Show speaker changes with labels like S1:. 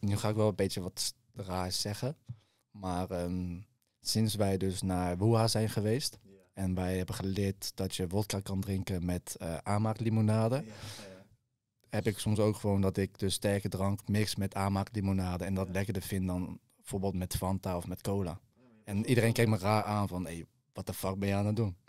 S1: nu ga ik wel een beetje wat raar zeggen. Maar ehm, sinds wij dus naar Wuha zijn geweest. En wij hebben geleerd dat je wodka kan drinken met uh, eh, aanmaaklimonade. Heb ik soms ook gewoon dat ik dus sterke drank mix met aanmaaklimonade. En dat lekkerder vind dan bijvoorbeeld met Fanta of met cola. En iedereen keek me raar aan van, hé, hey, wat de fuck ben je aan het doen?